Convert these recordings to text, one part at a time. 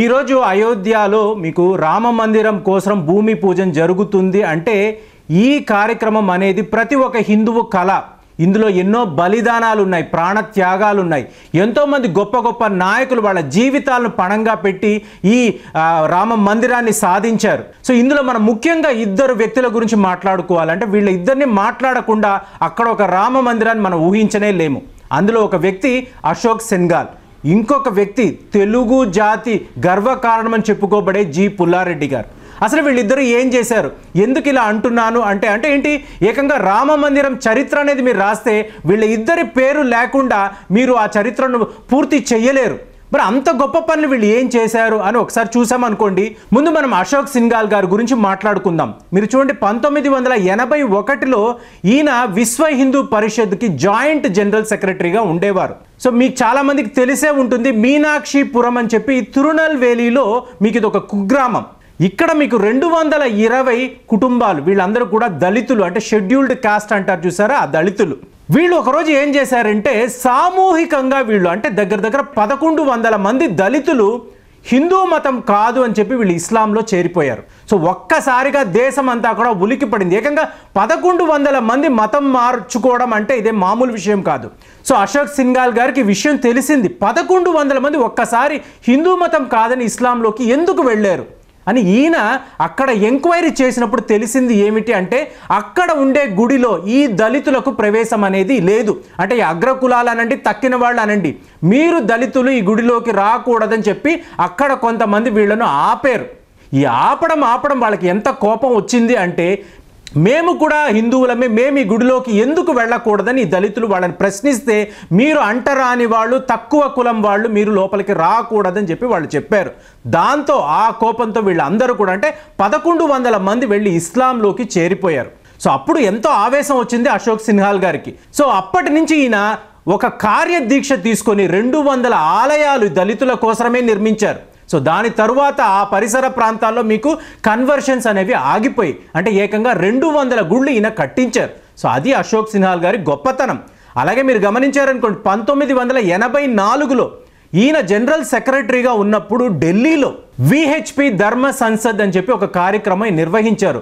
ఈరోజు అయోధ్యలో మీకు రామ మందిరం కోసం భూమి పూజన జరుగుతుంది అంటే ఈ కార్యక్రమం అనేది ప్రతి ఒక్క హిందువు కళ ఇందులో ఎన్నో బలిదానాలు ఉన్నాయి ప్రాణత్యాగాలు ఉన్నాయి ఎంతోమంది గొప్ప గొప్ప నాయకులు వాళ్ళ జీవితాలను పణంగా పెట్టి ఈ రామ మందిరాన్ని సాధించారు సో ఇందులో మనం ముఖ్యంగా ఇద్దరు వ్యక్తుల గురించి మాట్లాడుకోవాలంటే వీళ్ళ ఇద్దరిని మాట్లాడకుండా అక్కడ ఒక రామ మందిరాన్ని మనం ఊహించనే లేము అందులో ఒక వ్యక్తి అశోక్ సెన్గాల్ ఇంకొక వ్యక్తి తెలుగు జాతి గర్వకారణమని చెప్పుకోబడే జి పుల్లారెడ్డి గారు అసలు వీళ్ళిద్దరూ ఏం చేశారు ఎందుకు ఇలా అంటున్నాను అంటే అంటే ఏంటి ఏకంగా రామ మందిరం చరిత్ర అనేది మీరు రాస్తే వీళ్ళ ఇద్దరి పేరు లేకుండా మీరు ఆ చరిత్రను పూర్తి చేయలేరు మరి అంత గొప్ప పనులు వీళ్ళు ఏం చేశారు అని ఒకసారి చూసామనుకోండి ముందు మనం అశోక్ సింఘాల్ గారి గురించి మాట్లాడుకుందాం మీరు చూడండి పంతొమ్మిది వందల ఎనభై ఒకటిలో ఈయన విశ్వ హిందూ పరిషత్కి జాయింట్ జనరల్ సెక్రటరీగా ఉండేవారు సో మీకు చాలామందికి తెలిసే ఉంటుంది మీనాక్షిపురం అని చెప్పి తిరునల్వేలిలో మీకు ఇది ఒక కుగ్రామం ఇక్కడ మీకు రెండు వందల ఇరవై కుటుంబాలు వీళ్ళందరూ కూడా దళితులు అంటే షెడ్యూల్డ్ కాస్ట్ అంటారు చూసారా ఆ దళితులు వీళ్ళు ఒకరోజు ఏం చేశారంటే సామూహికంగా వీళ్ళు అంటే దగ్గర దగ్గర పదకొండు వందల మంది దళితులు హిందూ మతం కాదు అని చెప్పి వీళ్ళు ఇస్లాంలో చేరిపోయారు సో ఒక్కసారిగా దేశం అంతా కూడా ఉలికి పడింది ఏకంగా పదకొండు వందల మంది మతం మార్చుకోవడం అంటే ఇదే మామూలు విషయం కాదు సో అశోక్ సింగాల్ గారికి విషయం తెలిసింది పదకొండు వందల మంది ఒక్కసారి హిందూ మతం కాదని ఇస్లాంలోకి ఎందుకు వెళ్ళారు అని ఈయన అక్కడ ఎంక్వైరీ చేసినప్పుడు తెలిసింది ఏమిటి అంటే అక్కడ ఉండే గుడిలో ఈ దళితులకు ప్రవేశం అనేది లేదు అంటే ఈ అగ్రకులాలు అనండి తక్కిన వాళ్ళు అనండి మీరు దళితులు ఈ గుడిలోకి రాకూడదని చెప్పి అక్కడ కొంతమంది వీళ్ళను ఆపారు ఈ ఆపడం ఆపడం వాళ్ళకి ఎంత కోపం వచ్చింది అంటే మేము కూడా హిందువులమే మేము ఈ గుడిలోకి ఎందుకు వెళ్ళకూడదని దళితులు వాళ్ళని ప్రశ్నిస్తే మీరు అంటరాని వాళ్ళు తక్కువ కులం వాళ్ళు మీరు లోపలికి రాకూడదని చెప్పి వాళ్ళు చెప్పారు దాంతో ఆ కోపంతో వీళ్ళందరూ కూడా అంటే పదకొండు వందల మంది వెళ్ళి ఇస్లాంలోకి చేరిపోయారు సో అప్పుడు ఎంతో ఆవేశం వచ్చింది అశోక్ సిన్హాల్ గారికి సో అప్పటి నుంచి ఈయన ఒక కార్యదీక్ష తీసుకొని రెండు వందల ఆలయాలు దళితుల కోసమే నిర్మించారు సో దాని తరువాత ఆ పరిసర ప్రాంతాల్లో మీకు కన్వర్షన్స్ అనేవి ఆగిపోయి అంటే ఏకంగా రెండు వందల గుళ్ళు ఈయన కట్టించారు సో అది అశోక్ సిన్హాల్ గారి గొప్పతనం అలాగే మీరు గమనించారనుకోండి పంతొమ్మిది వందల ఎనభై నాలుగులో ఈయన జనరల్ సెక్రటరీగా ఉన్నప్పుడు ఢిల్లీలో విహెచ్పి ధర్మ సంసద్ అని చెప్పి ఒక కార్యక్రమం నిర్వహించారు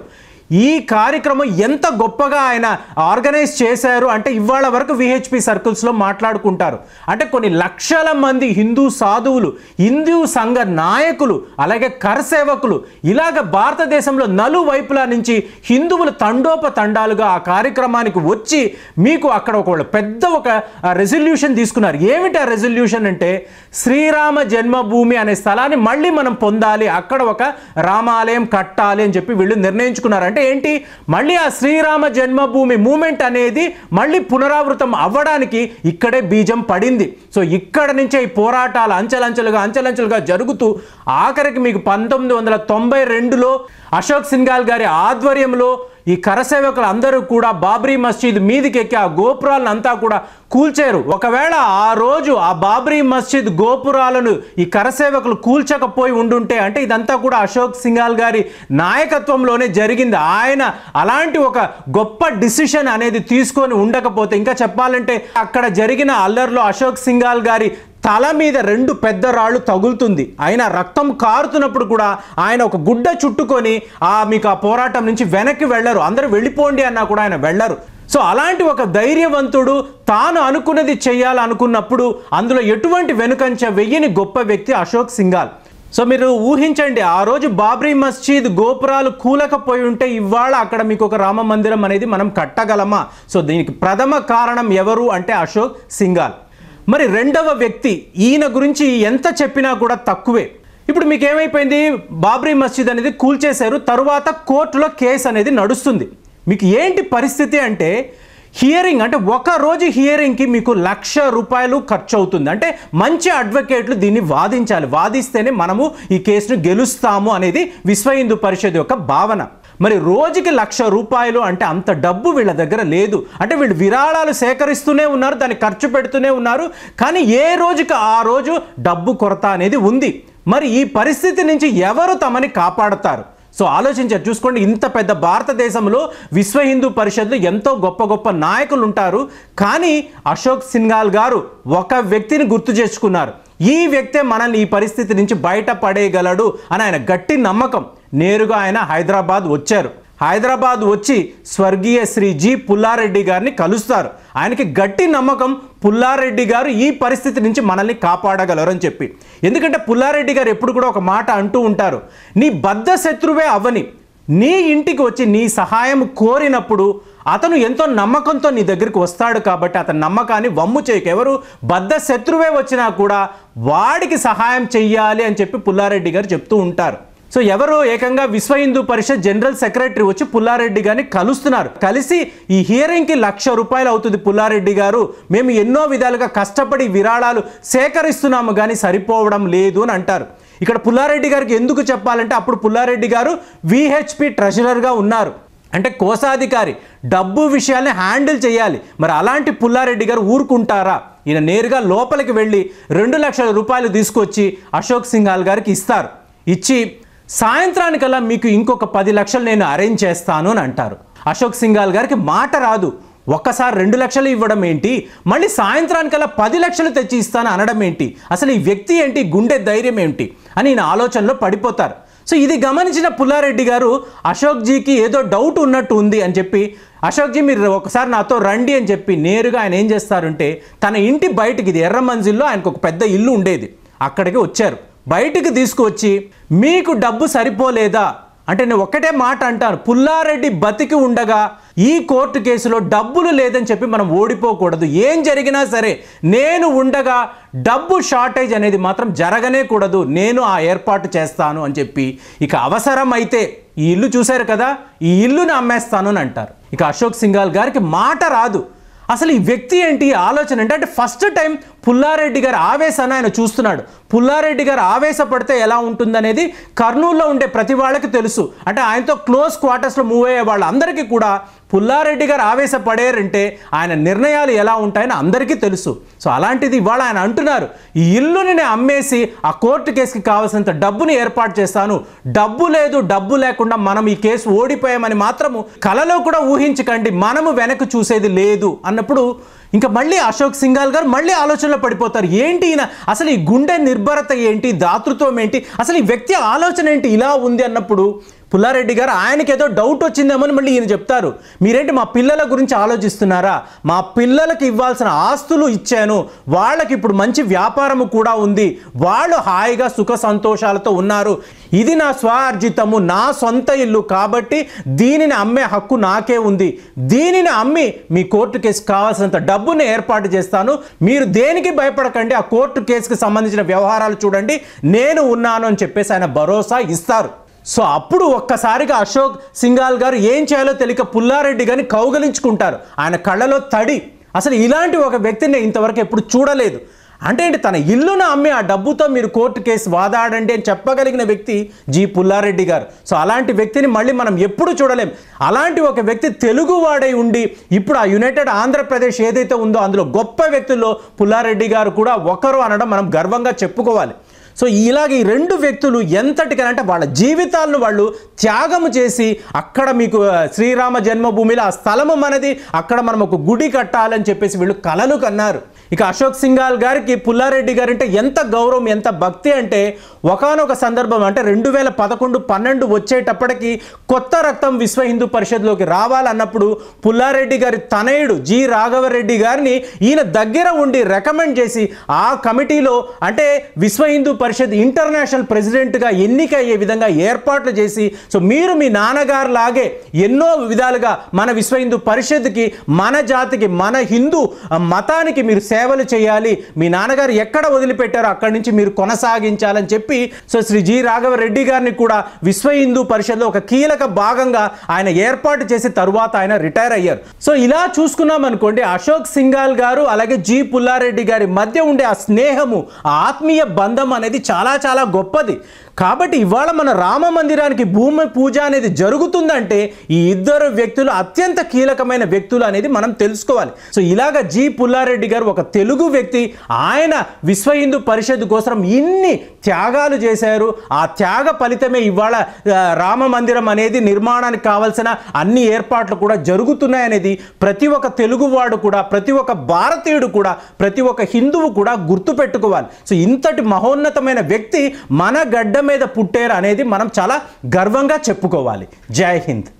ఈ కార్యక్రమం ఎంత గొప్పగా ఆయన ఆర్గనైజ్ చేశారు అంటే ఇవాళ వరకు విహెచ్పి సర్కిల్స్లో మాట్లాడుకుంటారు అంటే కొన్ని లక్షల మంది హిందూ సాధువులు హిందూ సంఘ నాయకులు అలాగే కరసేవకులు ఇలాగ భారతదేశంలో నలువైపులా నుంచి హిందువులు తండోపతండాలుగా ఆ కార్యక్రమానికి వచ్చి మీకు అక్కడ ఒక పెద్ద ఒక రెజల్యూషన్ తీసుకున్నారు ఏమిటి ఆ రెజల్యూషన్ అంటే శ్రీరామ జన్మభూమి అనే స్థలాన్ని మళ్ళీ మనం పొందాలి అక్కడ ఒక రామాలయం కట్టాలి అని చెప్పి వీళ్ళు నిర్ణయించుకున్నారు అంటే ఏంటి మళ్ళీ ఆ శ్రీరామ జన్మభూమి మూమెంట్ అనేది మళ్ళీ పునరావృతం అవ్వడానికి ఇక్కడే బీజం పడింది సో ఇక్కడ నుంచే ఈ పోరాటాలు అంచెలంచెలుగా అంచెలంచెలుగా జరుగుతూ ఆఖరికి మీకు పంతొమ్మిది వందల తొంభై రెండులో అశోక్ సింఘాల్ గారి ఆధ్వర్యంలో ఈ కరసేవకులు అందరూ కూడా బాబ్రీ మస్జిద్ ఎక్కి ఆ గోపురాలను అంతా కూడా కూల్చారు ఒకవేళ ఆ రోజు ఆ బాబ్రీ మస్జిద్ గోపురాలను ఈ కరసేవకులు కూల్చకపోయి ఉండుంటే అంటే ఇదంతా కూడా అశోక్ సింఘాల్ గారి నాయకత్వంలోనే జరిగింది ఆయన అలాంటి ఒక గొప్ప డిసిషన్ అనేది తీసుకొని ఉండకపోతే ఇంకా చెప్పాలంటే అక్కడ జరిగిన అల్లర్లో అశోక్ సింఘాల్ గారి తల మీద రెండు పెద్ద రాళ్ళు తగులుతుంది ఆయన రక్తం కారుతున్నప్పుడు కూడా ఆయన ఒక గుడ్డ చుట్టుకొని ఆ మీకు ఆ పోరాటం నుంచి వెనక్కి వెళ్ళరు అందరూ వెళ్ళిపోండి అన్నా కూడా ఆయన వెళ్ళరు సో అలాంటి ఒక ధైర్యవంతుడు తాను అనుకున్నది చేయాలనుకున్నప్పుడు అందులో ఎటువంటి వెనుకంచ వెయ్యని గొప్ప వ్యక్తి అశోక్ సింగాల్ సో మీరు ఊహించండి ఆ రోజు బాబ్రీ మస్జిద్ గోపురాలు కూలకపోయి ఉంటే ఇవాళ అక్కడ మీకు ఒక రామ మందిరం అనేది మనం కట్టగలమా సో దీనికి ప్రథమ కారణం ఎవరు అంటే అశోక్ సింగాల్ మరి రెండవ వ్యక్తి ఈయన గురించి ఎంత చెప్పినా కూడా తక్కువే ఇప్పుడు మీకు ఏమైపోయింది బాబ్రీ మస్జిద్ అనేది కూల్చేశారు తరువాత కోర్టులో కేసు అనేది నడుస్తుంది మీకు ఏంటి పరిస్థితి అంటే హియరింగ్ అంటే ఒక రోజు హియరింగ్కి మీకు లక్ష రూపాయలు ఖర్చు అవుతుంది అంటే మంచి అడ్వకేట్లు దీన్ని వాదించాలి వాదిస్తేనే మనము ఈ కేసును గెలుస్తాము అనేది విశ్వ హిందూ పరిషత్ యొక్క భావన మరి రోజుకి లక్ష రూపాయలు అంటే అంత డబ్బు వీళ్ళ దగ్గర లేదు అంటే వీళ్ళు విరాళాలు సేకరిస్తూనే ఉన్నారు దాన్ని ఖర్చు పెడుతూనే ఉన్నారు కానీ ఏ రోజుకి ఆ రోజు డబ్బు కొరత అనేది ఉంది మరి ఈ పరిస్థితి నుంచి ఎవరు తమని కాపాడతారు సో ఆలోచించారు చూసుకోండి ఇంత పెద్ద భారతదేశంలో విశ్వ హిందూ పరిషత్లో ఎంతో గొప్ప గొప్ప నాయకులు ఉంటారు కానీ అశోక్ సింఘాల్ గారు ఒక వ్యక్తిని గుర్తు చేసుకున్నారు ఈ వ్యక్తే మనల్ని ఈ పరిస్థితి నుంచి బయటపడేయగలడు అని ఆయన గట్టి నమ్మకం నేరుగా ఆయన హైదరాబాద్ వచ్చారు హైదరాబాద్ వచ్చి స్వర్గీయ శ్రీ జి పుల్లారెడ్డి గారిని కలుస్తారు ఆయనకి గట్టి నమ్మకం పుల్లారెడ్డి గారు ఈ పరిస్థితి నుంచి మనల్ని కాపాడగలరని చెప్పి ఎందుకంటే పుల్లారెడ్డి గారు ఎప్పుడు కూడా ఒక మాట అంటూ ఉంటారు నీ బద్ద శత్రువే అవని నీ ఇంటికి వచ్చి నీ సహాయం కోరినప్పుడు అతను ఎంతో నమ్మకంతో నీ దగ్గరికి వస్తాడు కాబట్టి అతని నమ్మకాన్ని వమ్ము చేయక ఎవరు బద్ద శత్రువే వచ్చినా కూడా వాడికి సహాయం చెయ్యాలి అని చెప్పి పుల్లారెడ్డి గారు చెప్తూ ఉంటారు సో ఎవరు ఏకంగా విశ్వ హిందూ పరిషత్ జనరల్ సెక్రటరీ వచ్చి పుల్లారెడ్డి గారిని కలుస్తున్నారు కలిసి ఈ హియరింగ్కి లక్ష రూపాయలు అవుతుంది పుల్లారెడ్డి గారు మేము ఎన్నో విధాలుగా కష్టపడి విరాళాలు సేకరిస్తున్నాము కానీ సరిపోవడం లేదు అని అంటారు ఇక్కడ పుల్లారెడ్డి గారికి ఎందుకు చెప్పాలంటే అప్పుడు పుల్లారెడ్డి గారు విహెచ్పి ట్రెజరర్గా ఉన్నారు అంటే కోశాధికారి డబ్బు విషయాల్ని హ్యాండిల్ చేయాలి మరి అలాంటి పుల్లారెడ్డి గారు ఊరుకుంటారా ఈయన నేరుగా లోపలికి వెళ్ళి రెండు లక్షల రూపాయలు తీసుకొచ్చి అశోక్ సింఘాల్ గారికి ఇస్తారు ఇచ్చి సాయంత్రానికల్లా మీకు ఇంకొక పది లక్షలు నేను అరేంజ్ చేస్తాను అని అంటారు అశోక్ సింగాల్ గారికి మాట రాదు ఒక్కసారి రెండు లక్షలు ఇవ్వడం ఏంటి మళ్ళీ సాయంత్రానికల్లా పది లక్షలు తెచ్చి ఇస్తాను అనడం ఏంటి అసలు ఈ వ్యక్తి ఏంటి గుండె ధైర్యం ఏంటి అని ఈయన ఆలోచనలో పడిపోతారు సో ఇది గమనించిన పుల్లారెడ్డి గారు అశోక్ జీకి ఏదో డౌట్ ఉన్నట్టు ఉంది అని చెప్పి అశోక్జీ మీరు ఒకసారి నాతో రండి అని చెప్పి నేరుగా ఆయన ఏం చేస్తారంటే తన ఇంటి బయటకి ఇది ఎర్ర మంజిల్లో ఆయనకు ఒక పెద్ద ఇల్లు ఉండేది అక్కడికి వచ్చారు బయటకు తీసుకువచ్చి మీకు డబ్బు సరిపోలేదా అంటే నేను ఒకటే మాట అంటాను పుల్లారెడ్డి బతికి ఉండగా ఈ కోర్టు కేసులో డబ్బులు లేదని చెప్పి మనం ఓడిపోకూడదు ఏం జరిగినా సరే నేను ఉండగా డబ్బు షార్టేజ్ అనేది మాత్రం జరగనే కూడదు నేను ఆ ఏర్పాటు చేస్తాను అని చెప్పి ఇక అవసరమైతే ఈ ఇల్లు చూశారు కదా ఈ ఇల్లును అమ్మేస్తాను అని అంటారు ఇక అశోక్ సింఘాల్ గారికి మాట రాదు అసలు ఈ వ్యక్తి ఏంటి ఆలోచన అంటే అంటే ఫస్ట్ టైం పుల్లారెడ్డి గారి ఆవేశాన్ని ఆయన చూస్తున్నాడు పుల్లారెడ్డి గారు ఆవేశపడితే ఎలా ఉంటుందనేది కర్నూలులో ఉండే ప్రతి వాళ్ళకి తెలుసు అంటే ఆయనతో క్లోజ్ క్వార్టర్స్లో మూవ్ అయ్యే వాళ్ళందరికీ కూడా పుల్లారెడ్డి గారు ఆవేశపడేరంటే ఆయన నిర్ణయాలు ఎలా ఉంటాయని అందరికీ తెలుసు సో అలాంటిది ఇవాళ ఆయన అంటున్నారు ఈ ఇల్లుని నేను అమ్మేసి ఆ కోర్టు కేసుకి కావాల్సినంత డబ్బుని ఏర్పాటు చేస్తాను డబ్బు లేదు డబ్బు లేకుండా మనం ఈ కేసు ఓడిపోయామని మాత్రము కలలో కూడా ఊహించకండి మనము వెనక్కి చూసేది లేదు అన్నప్పుడు ఇంకా మళ్ళీ అశోక్ సింఘాల్ గారు మళ్ళీ ఆలోచనలో పడిపోతారు ఏంటి ఈయన అసలు ఈ గుండె నిర్భరత ఏంటి దాతృత్వం ఏంటి అసలు ఈ వ్యక్తి ఆలోచన ఏంటి ఇలా ఉంది అన్నప్పుడు పుల్లారెడ్డి గారు ఆయనకేదో డౌట్ వచ్చిందేమని మళ్ళీ ఈయన చెప్తారు మీరేంటి మా పిల్లల గురించి ఆలోచిస్తున్నారా మా పిల్లలకి ఇవ్వాల్సిన ఆస్తులు ఇచ్చాను వాళ్ళకి ఇప్పుడు మంచి వ్యాపారము కూడా ఉంది వాళ్ళు హాయిగా సుఖ సంతోషాలతో ఉన్నారు ఇది నా స్వార్జితము నా సొంత ఇల్లు కాబట్టి దీనిని అమ్మే హక్కు నాకే ఉంది దీనిని అమ్మి మీ కోర్టు కేసు కావాల్సినంత డబ్బును ఏర్పాటు చేస్తాను మీరు దేనికి భయపడకండి ఆ కోర్టు కేసుకి సంబంధించిన వ్యవహారాలు చూడండి నేను ఉన్నాను అని చెప్పేసి ఆయన భరోసా ఇస్తారు సో అప్పుడు ఒక్కసారిగా అశోక్ సింగాల్ గారు ఏం చేయాలో తెలియక పుల్లారెడ్డి గారిని కౌగలించుకుంటారు ఆయన కళ్ళలో తడి అసలు ఇలాంటి ఒక వ్యక్తిని ఇంతవరకు ఎప్పుడు చూడలేదు అంటే ఏంటి తన ఇల్లును అమ్మి ఆ డబ్బుతో మీరు కోర్టు కేసు వాదాడండి అని చెప్పగలిగిన వ్యక్తి జి పుల్లారెడ్డి గారు సో అలాంటి వ్యక్తిని మళ్ళీ మనం ఎప్పుడు చూడలేం అలాంటి ఒక వ్యక్తి తెలుగువాడై ఉండి ఇప్పుడు ఆ యునైటెడ్ ఆంధ్రప్రదేశ్ ఏదైతే ఉందో అందులో గొప్ప వ్యక్తుల్లో పుల్లారెడ్డి గారు కూడా ఒకరు అనడం మనం గర్వంగా చెప్పుకోవాలి సో ఇలాగ ఈ రెండు వ్యక్తులు అంటే వాళ్ళ జీవితాలను వాళ్ళు త్యాగము చేసి అక్కడ మీకు శ్రీరామ జన్మభూమిలో ఆ స్థలము మనది అక్కడ మనం ఒక గుడి కట్టాలని చెప్పేసి వీళ్ళు కలలు కన్నారు ఇక అశోక్ సింఘాల్ గారికి పుల్లారెడ్డి గారు అంటే ఎంత గౌరవం ఎంత భక్తి అంటే ఒకనొక సందర్భం అంటే రెండు వేల పదకొండు పన్నెండు వచ్చేటప్పటికి కొత్త రక్తం విశ్వ హిందూ పరిషత్లోకి రావాలన్నప్పుడు పుల్లారెడ్డి గారి తనయుడు జి రాఘవరెడ్డి గారిని ఈయన దగ్గర ఉండి రికమెండ్ చేసి ఆ కమిటీలో అంటే విశ్వ హిందూ పరిషత్ ఇంటర్నేషనల్ ప్రెసిడెంట్గా ఎన్నిక అయ్యే విధంగా ఏర్పాట్లు చేసి సో మీరు మీ నాన్నగారు లాగే ఎన్నో విధాలుగా మన విశ్వ హిందూ పరిషత్కి మన జాతికి మన హిందూ మతానికి మీరు సేవలు చేయాలి మీ నాన్నగారు ఎక్కడ వదిలిపెట్టారో అక్కడి నుంచి మీరు కొనసాగించాలని చెప్పి సో శ్రీ జి రాఘవరెడ్డి గారిని కూడా విశ్వ హిందూ పరిషత్లో ఒక కీలక భాగంగా ఆయన ఏర్పాటు చేసి తరువాత ఆయన రిటైర్ అయ్యారు సో ఇలా చూసుకున్నాం అనుకోండి అశోక్ సింగాల్ గారు అలాగే జి పుల్లారెడ్డి గారి మధ్య ఉండే ఆ స్నేహము ఆత్మీయ బంధం అనేది అనేది చాలా చాలా గొప్పది కాబట్టి ఇవాళ మన రామ మందిరానికి భూమి పూజ అనేది జరుగుతుందంటే ఈ ఇద్దరు వ్యక్తులు అత్యంత కీలకమైన వ్యక్తులు అనేది మనం తెలుసుకోవాలి సో ఇలాగ జి పుల్లారెడ్డి గారు ఒక తెలుగు వ్యక్తి ఆయన విశ్వ హిందూ పరిషత్ కోసం ఇన్ని త్యాగాలు చేశారు ఆ త్యాగ ఫలితమే ఇవాళ రామ మందిరం అనేది నిర్మాణానికి కావలసిన అన్ని ఏర్పాట్లు కూడా జరుగుతున్నాయి అనేది ప్రతి ఒక్క తెలుగువాడు కూడా ప్రతి ఒక్క భారతీయుడు కూడా ప్రతి ఒక్క హిందువు కూడా గుర్తుపెట్టుకోవాలి సో ఇంతటి మహోన్నత అద్భుతమైన వ్యక్తి మన గడ్డ మీద పుట్టారు అనేది మనం చాలా గర్వంగా చెప్పుకోవాలి జై హింద్